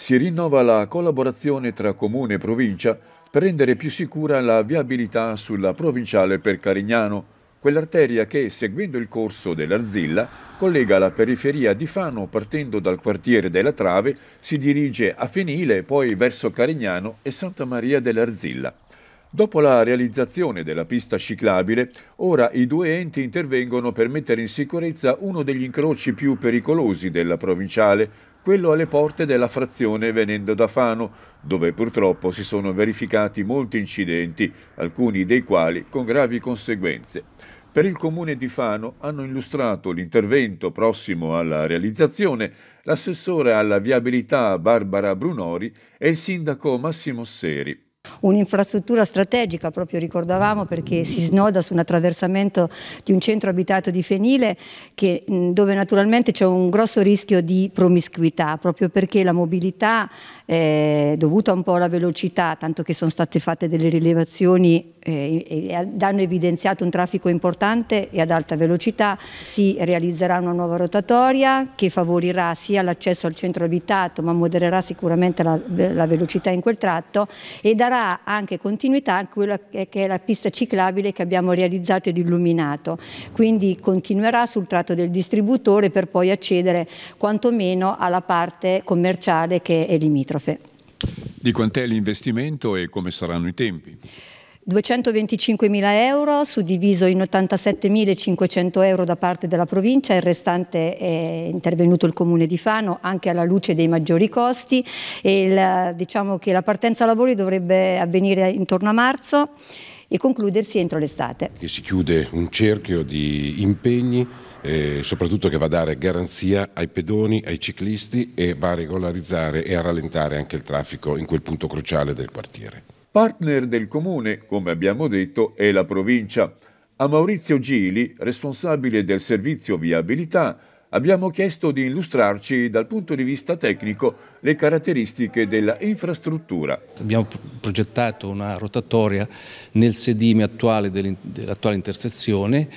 si rinnova la collaborazione tra comune e provincia per rendere più sicura la viabilità sulla provinciale per Carignano, quell'arteria che, seguendo il corso dell'Arzilla, collega la periferia di Fano partendo dal quartiere della Trave, si dirige a Fenile e poi verso Carignano e Santa Maria dell'Arzilla. Dopo la realizzazione della pista ciclabile, ora i due enti intervengono per mettere in sicurezza uno degli incroci più pericolosi della provinciale, quello alle porte della frazione venendo da Fano, dove purtroppo si sono verificati molti incidenti, alcuni dei quali con gravi conseguenze. Per il comune di Fano hanno illustrato l'intervento prossimo alla realizzazione l'assessore alla viabilità Barbara Brunori e il sindaco Massimo Seri. Un'infrastruttura strategica, proprio ricordavamo, perché si snoda su un attraversamento di un centro abitato di Fenile che, dove naturalmente c'è un grosso rischio di promiscuità, proprio perché la mobilità eh, dovuto un po' alla velocità, tanto che sono state fatte delle rilevazioni eh, e hanno evidenziato un traffico importante e ad alta velocità, si realizzerà una nuova rotatoria che favorirà sia l'accesso al centro abitato ma modererà sicuramente la, la velocità in quel tratto e darà anche continuità a quella che è la pista ciclabile che abbiamo realizzato ed illuminato. Quindi continuerà sul tratto del distributore per poi accedere quantomeno alla parte commerciale che è limitrofa limitrofe. Di quant'è l'investimento e come saranno i tempi? 225.000 euro suddiviso in 87.500 euro da parte della provincia, il restante è intervenuto il comune di Fano anche alla luce dei maggiori costi il, diciamo che la partenza lavori dovrebbe avvenire intorno a marzo e concludersi entro l'estate. Si chiude un cerchio di impegni eh, soprattutto che va a dare garanzia ai pedoni, ai ciclisti e va a regolarizzare e a rallentare anche il traffico in quel punto cruciale del quartiere. Partner del comune, come abbiamo detto, è la provincia. A Maurizio Gili, responsabile del servizio viabilità, abbiamo chiesto di illustrarci dal punto di vista tecnico le caratteristiche dell'infrastruttura. Abbiamo progettato una rotatoria nel sedime attuale dell'attuale intersezione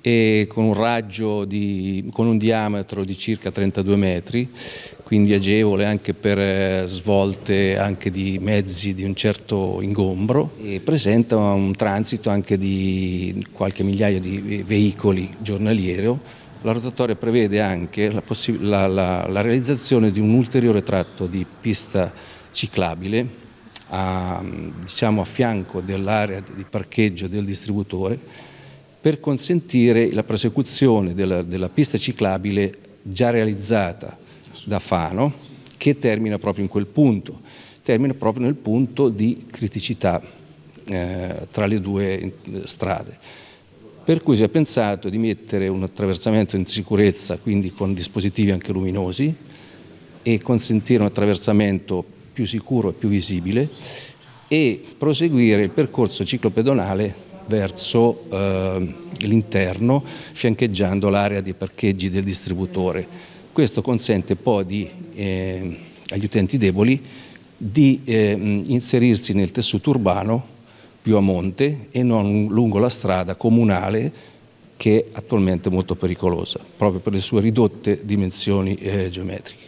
e con un raggio di, con un diametro di circa 32 metri, quindi agevole anche per eh, svolte anche di mezzi di un certo ingombro e presenta un transito anche di qualche migliaia di eh, veicoli giornaliero la rotatoria prevede anche la, la, la, la realizzazione di un ulteriore tratto di pista ciclabile a, diciamo, a fianco dell'area di parcheggio del distributore per consentire la prosecuzione della, della pista ciclabile già realizzata da Fano che termina proprio in quel punto, termina proprio nel punto di criticità eh, tra le due eh, strade per cui si è pensato di mettere un attraversamento in sicurezza, quindi con dispositivi anche luminosi, e consentire un attraversamento più sicuro e più visibile e proseguire il percorso ciclopedonale verso eh, l'interno fiancheggiando l'area dei parcheggi del distributore. Questo consente poi di, eh, agli utenti deboli di eh, inserirsi nel tessuto urbano più a monte e non lungo la strada comunale che è attualmente molto pericolosa, proprio per le sue ridotte dimensioni eh, geometriche.